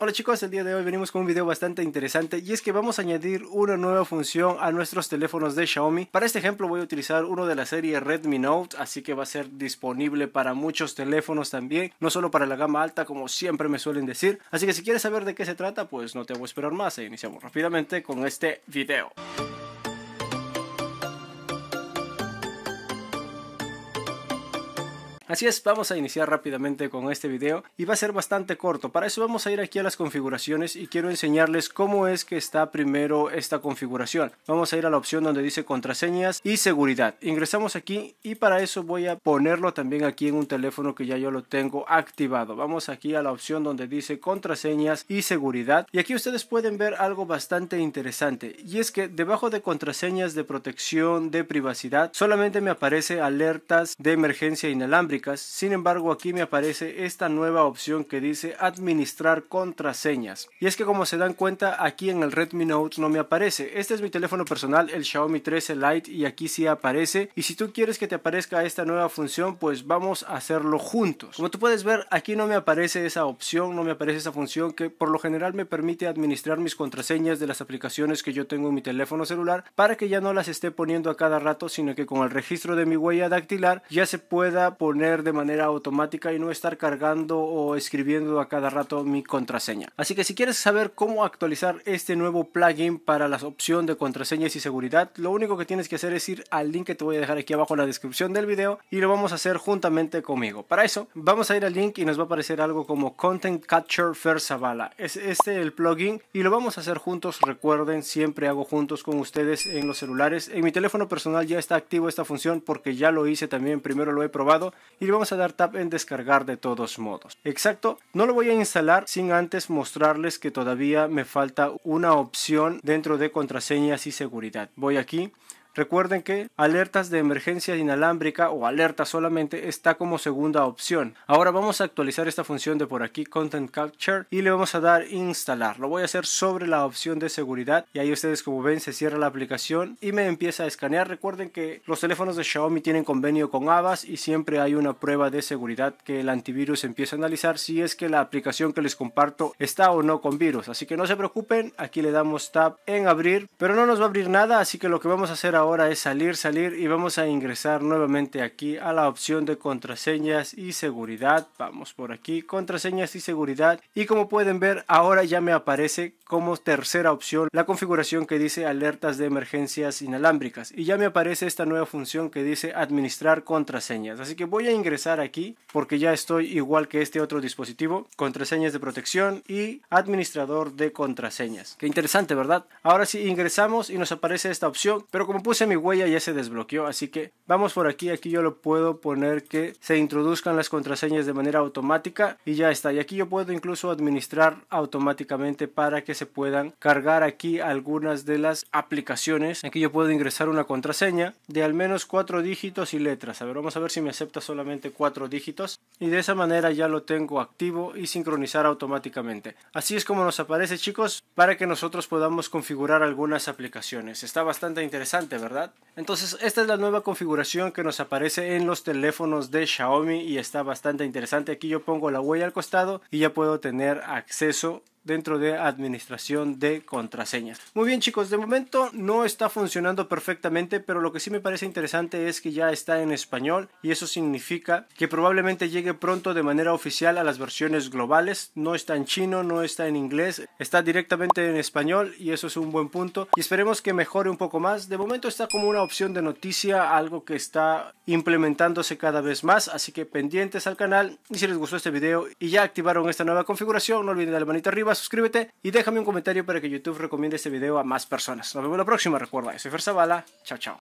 Hola chicos, el día de hoy venimos con un video bastante interesante y es que vamos a añadir una nueva función a nuestros teléfonos de Xiaomi. Para este ejemplo voy a utilizar uno de la serie Redmi Note, así que va a ser disponible para muchos teléfonos también, no solo para la gama alta como siempre me suelen decir. Así que si quieres saber de qué se trata, pues no te voy a esperar más e iniciamos rápidamente con este video. Así es, vamos a iniciar rápidamente con este video y va a ser bastante corto. Para eso vamos a ir aquí a las configuraciones y quiero enseñarles cómo es que está primero esta configuración. Vamos a ir a la opción donde dice contraseñas y seguridad. Ingresamos aquí y para eso voy a ponerlo también aquí en un teléfono que ya yo lo tengo activado. Vamos aquí a la opción donde dice contraseñas y seguridad y aquí ustedes pueden ver algo bastante interesante y es que debajo de contraseñas de protección de privacidad solamente me aparece alertas de emergencia inalámbrica sin embargo, aquí me aparece esta nueva opción que dice administrar contraseñas. Y es que como se dan cuenta, aquí en el Redmi Note no me aparece. Este es mi teléfono personal, el Xiaomi 13 Lite, y aquí sí aparece. Y si tú quieres que te aparezca esta nueva función, pues vamos a hacerlo juntos. Como tú puedes ver, aquí no me aparece esa opción, no me aparece esa función que por lo general me permite administrar mis contraseñas de las aplicaciones que yo tengo en mi teléfono celular para que ya no las esté poniendo a cada rato, sino que con el registro de mi huella dactilar ya se pueda poner de manera automática y no estar cargando o escribiendo a cada rato mi contraseña. Así que si quieres saber cómo actualizar este nuevo plugin para la opción de contraseñas y seguridad, lo único que tienes que hacer es ir al link que te voy a dejar aquí abajo en la descripción del video y lo vamos a hacer juntamente conmigo. Para eso, vamos a ir al link y nos va a aparecer algo como Content Capture First Zavala Es este el plugin y lo vamos a hacer juntos. Recuerden, siempre hago juntos con ustedes en los celulares. En mi teléfono personal ya está activo esta función porque ya lo hice también, primero lo he probado y le vamos a dar tap en descargar de todos modos. Exacto, no lo voy a instalar sin antes mostrarles que todavía me falta una opción dentro de contraseñas y seguridad. Voy aquí, Recuerden que alertas de emergencia inalámbrica o alerta solamente está como segunda opción. Ahora vamos a actualizar esta función de por aquí Content Capture y le vamos a dar instalar. Lo voy a hacer sobre la opción de seguridad y ahí ustedes como ven se cierra la aplicación y me empieza a escanear. Recuerden que los teléfonos de Xiaomi tienen convenio con Avas y siempre hay una prueba de seguridad que el antivirus empieza a analizar si es que la aplicación que les comparto está o no con virus. Así que no se preocupen, aquí le damos tab en abrir, pero no nos va a abrir nada, así que lo que vamos a hacer ahora ahora es salir, salir y vamos a ingresar nuevamente aquí a la opción de contraseñas y seguridad. Vamos por aquí, contraseñas y seguridad. Y como pueden ver, ahora ya me aparece como tercera opción la configuración que dice alertas de emergencias inalámbricas. Y ya me aparece esta nueva función que dice administrar contraseñas. Así que voy a ingresar aquí porque ya estoy igual que este otro dispositivo. Contraseñas de protección y administrador de contraseñas. Qué interesante, ¿verdad? Ahora sí ingresamos y nos aparece esta opción. Pero como puse mi huella ya se desbloqueó, así que vamos por aquí, aquí yo lo puedo poner que se introduzcan las contraseñas de manera automática y ya está. Y aquí yo puedo incluso administrar automáticamente para que se puedan cargar aquí algunas de las aplicaciones. Aquí yo puedo ingresar una contraseña de al menos cuatro dígitos y letras. A ver, vamos a ver si me acepta solamente cuatro dígitos y de esa manera ya lo tengo activo y sincronizar automáticamente. Así es como nos aparece chicos para que nosotros podamos configurar algunas aplicaciones. Está bastante interesante ¿verdad? Entonces, esta es la nueva configuración que nos aparece en los teléfonos de Xiaomi y está bastante interesante. Aquí yo pongo la huella al costado y ya puedo tener acceso dentro de administración de contraseñas. Muy bien chicos, de momento no está funcionando perfectamente, pero lo que sí me parece interesante es que ya está en español y eso significa que probablemente llegue pronto de manera oficial a las versiones globales. No está en chino, no está en inglés, está directamente en español y eso es un buen punto y esperemos que mejore un poco más. De momento está como una opción de noticia, algo que está implementándose cada vez más, así que pendientes al canal y si les gustó este video y ya activaron esta nueva configuración, no olviden darle manita arriba suscríbete y déjame un comentario para que YouTube recomiende este video a más personas. Nos vemos la próxima, recuerda, soy Fer Zavala, chao chao.